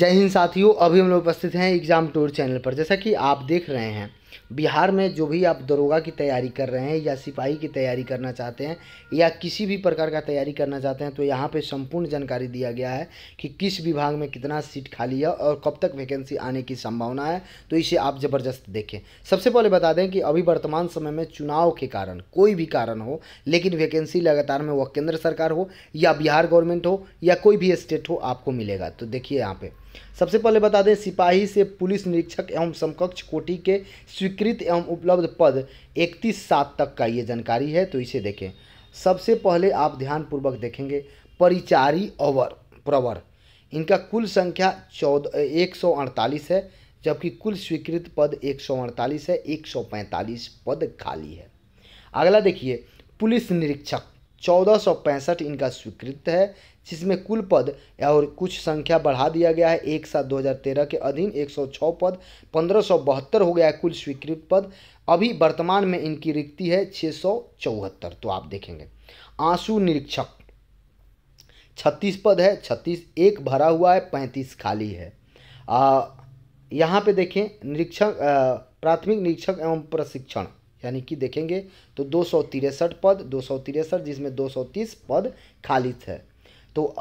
जय हिंद साथियों अभी हम लोग उपस्थित हैं एग्ज़ाम टूर चैनल पर जैसा कि आप देख रहे हैं बिहार में जो भी आप दरोगा की तैयारी कर रहे हैं या सिपाही की तैयारी करना चाहते हैं या किसी भी प्रकार का तैयारी करना चाहते हैं तो यहाँ पे संपूर्ण जानकारी दिया गया है कि किस विभाग में कितना सीट खाली है और कब तक वैकेंसी आने की संभावना है तो इसे आप ज़बरदस्त देखें सबसे पहले बता दें कि अभी वर्तमान समय में चुनाव के कारण कोई भी कारण हो लेकिन वैकेंसी लगातार में वह केंद्र सरकार हो या बिहार गवर्नमेंट हो या कोई भी स्टेट हो आपको मिलेगा तो देखिए यहाँ पर सबसे पहले बता दें सिपाही से पुलिस निरीक्षक एवं समकक्ष कोटि के स्वीकृत एवं उपलब्ध पद इकतीस सात तक का ये जानकारी है तो इसे देखें सबसे पहले आप ध्यानपूर्वक देखेंगे परिचारी अवर प्रवर इनका कुल संख्या चौदह एक सौ अड़तालीस है जबकि कुल स्वीकृत पद एक सौ अड़तालीस है एक सौ पैंतालीस पद खाली है अगला देखिए पुलिस निरीक्षक चौदह इनका स्वीकृत है जिसमें कुल पद और कुछ संख्या बढ़ा दिया गया है एक सात दो हज़ार तेरह के अधीन 106 पद पंद्रह हो गया है कुल स्वीकृत पद अभी वर्तमान में इनकी रिक्ति है छः तो आप देखेंगे आंसू निरीक्षक छत्तीस पद है छत्तीस एक भरा हुआ है पैंतीस खाली है आ, यहाँ पे देखें निरीक्षक प्राथमिक निरीक्षक एवं प्रशिक्षण यानी कि देखेंगे तो दो सौ तिरसठ पद दो सौ जिसमें दो सौ तीस पद खाली है तो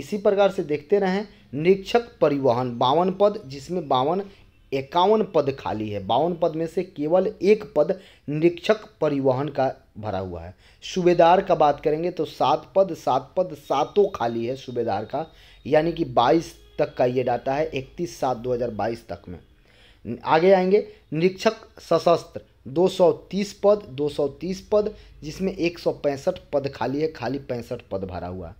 इसी प्रकार से देखते रहें निरीक्षक परिवहन बावन पद जिसमें बावन इक्यावन पद खाली है बावन पद में से केवल एक पद निरीक्षक परिवहन का भरा हुआ है सूबेदार का बात करेंगे तो सात पद सात पद सातों खाली है सूबेदार का यानी कि बाईस तक का ये डाटा है इकतीस सात दो हज़ार बाईस तक में आगे आएंगे निरीक्षक सशस्त्र 230 पद 230 पद जिसमें एक पद खाली है खाली पैंसठ पद भरा हुआ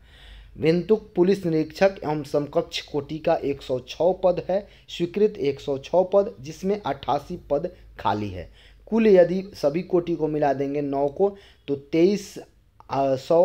विंतुक पुलिस निरीक्षक एवं समकक्ष कोटि का 106 पद है स्वीकृत 106 पद जिसमें अट्ठासी पद खाली है कुल यदि सभी कोटि को मिला देंगे नौ को तो तेईस सौ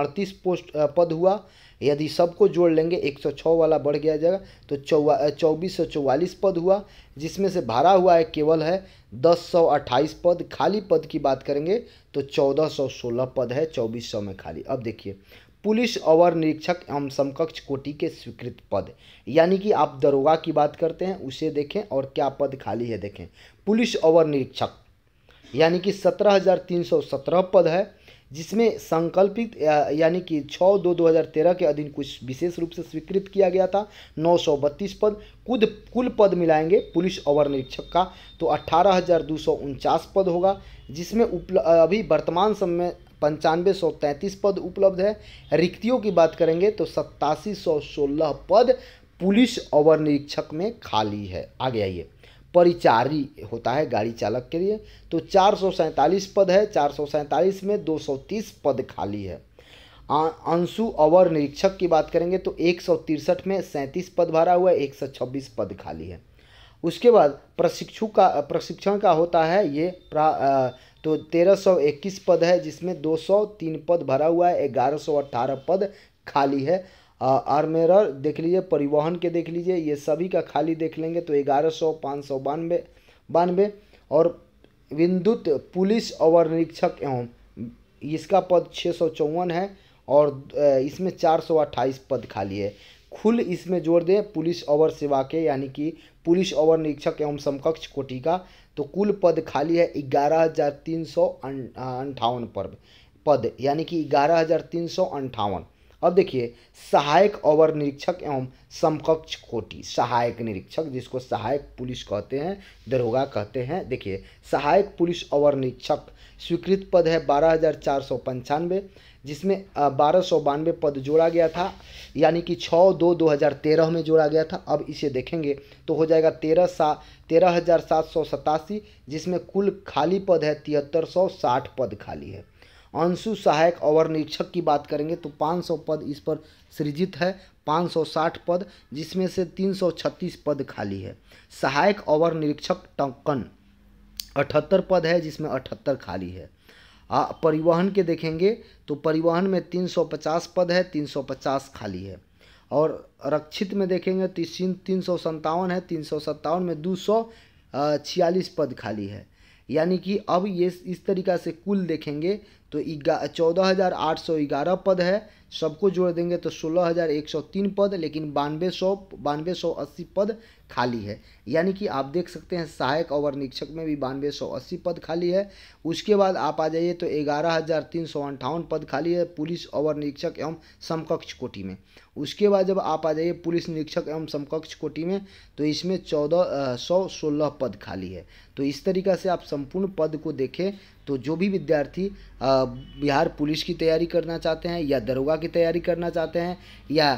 अड़तीस पोस्ट पद हुआ यदि सबको जोड़ लेंगे 106 वाला बढ़ गया जाएगा तो चौवा चौबीस सौ चौवालीस पद हुआ जिसमें से भरा हुआ है केवल है दस सौ अट्ठाईस पद खाली पद की बात करेंगे तो चौदह सौ सोलह पद है चौबीस सौ में खाली अब देखिए पुलिस अवर निरीक्षक एवं समकक्ष कोटि के स्वीकृत पद यानी कि आप दरोगा की बात करते हैं उसे देखें और क्या पद खाली है देखें पुलिस अवर निरीक्षक यानी कि सत्रह हज़ार तीन सौ सत्रह पद है जिसमें संकल्पित यानी कि छः दो दो हज़ार तेरह के अधीन कुछ विशेष रूप से स्वीकृत किया गया था नौ सौ बत्तीस पद कुद कुल पद मिलाएंगे पुलिस अवर निरीक्षक का तो अट्ठारह हज़ार दो सौ उनचास पद होगा जिसमें उपल अभी वर्तमान समय पंचानवे सौ तैंतीस पद उपलब्ध है रिक्तियों की बात करेंगे तो सत्तासी सौ सोलह पद पुलिस अवर निरीक्षक में खाली है आगे आइए परिचारी होता है गाड़ी चालक के लिए तो चार पद है चार में 230 पद खाली है अंशु अवर निरीक्षक की बात करेंगे तो एक में सैंतीस पद भरा हुआ है एक पद खाली है उसके बाद प्रशिक्षु का प्रशिक्षण का होता है ये आ, तो 1321 पद है जिसमें 203 पद भरा हुआ है अट्ठारह पद खाली है आर्मेरर देख लीजिए परिवहन के देख लीजिए ये सभी का खाली देख लेंगे तो ग्यारह सौ पाँच सौ बानवे बानवे और विद्युत पुलिस अवर निरीक्षक एवं इसका पद छः सौ चौवन है और इसमें चार सौ अट्ठाईस पद खाली है खुल इसमें जोड़ दें पुलिस अवर सेवा के यानी कि पुलिस अवर निरीक्षक एवं समकक्ष कोटि का तो कुल पद खाली है ग्यारह हज़ार तीन सौ अंठावन पद यानी कि ग्यारह हज़ार तीन सौ अंठावन अब देखिए सहायक अवर निरीक्षक एवं समकक्ष कोटि सहायक निरीक्षक जिसको सहायक पुलिस कहते हैं दरोगा कहते हैं देखिए सहायक पुलिस अवर निरीक्षक स्वीकृत पद है बारह हज़ार चार सौ पंचानवे जिसमें बारह सौ बानवे पद जोड़ा गया था यानी कि छः दो दो हज़ार तेरह में जोड़ा गया था अब इसे देखेंगे तो हो जाएगा तेरह सा तेरह हज़ार सात सौ सतासी जिसमें कुल खाली पद है तिहत्तर सौ साठ पद खाली है अंशु सहायक और निरीक्षक की बात करेंगे तो 500 पद इस पर सृजित है 560 पद जिसमें से 336 पद खाली है सहायक और निरीक्षक टंकन अठहत्तर पद है जिसमें अठहत्तर खाली है आ, परिवहन के देखेंगे तो परिवहन में 350 पद है 350 खाली है और रक्षित में देखेंगे तो तीन सौ है तीन सौ सत्तावन में दो सौ छियालीस पद खाली है यानी कि अब ये इस तरीका से कुल देखेंगे तो चौदह हज़ार आठ सौ ग्यारह पद है सबको जोड़ देंगे तो सोलह हज़ार एक सौ तीन पद लेकिन बानवे सौ बानवे सौ अस्सी पद खाली है यानी कि आप देख सकते हैं सहायक और निरीक्षक में भी बानवे सौ अस्सी पद खाली है उसके बाद आप आ जाइए तो ग्यारह हज़ार तीन सौ अंठावन पद खाली है पुलिस और निरीक्षक एवं समकक्ष कोटि में उसके बाद जब आप आ जाइए पुलिस निरीक्षक एवं समकक्ष कोटि में तो इसमें चौदह सौ सोलह पद खाली है तो इस तरीका से आप संपूर्ण पद को देखें तो जो भी विद्यार्थी बिहार पुलिस की तैयारी करना चाहते हैं या दरोगा की तैयारी करना चाहते हैं या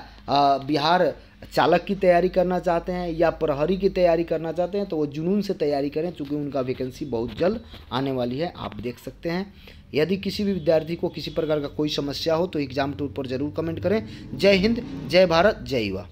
बिहार चालक की तैयारी करना चाहते हैं या प्रहरी की तैयारी करना चाहते हैं तो वो जुनून से तैयारी करें चूँकि उनका वैकेंसी बहुत जल्द आने वाली है आप देख सकते हैं यदि किसी भी विद्यार्थी को किसी प्रकार का कोई समस्या हो तो एग्ज़ाम टूर पर ज़रूर कमेंट करें जय हिंद जय भारत जय युवा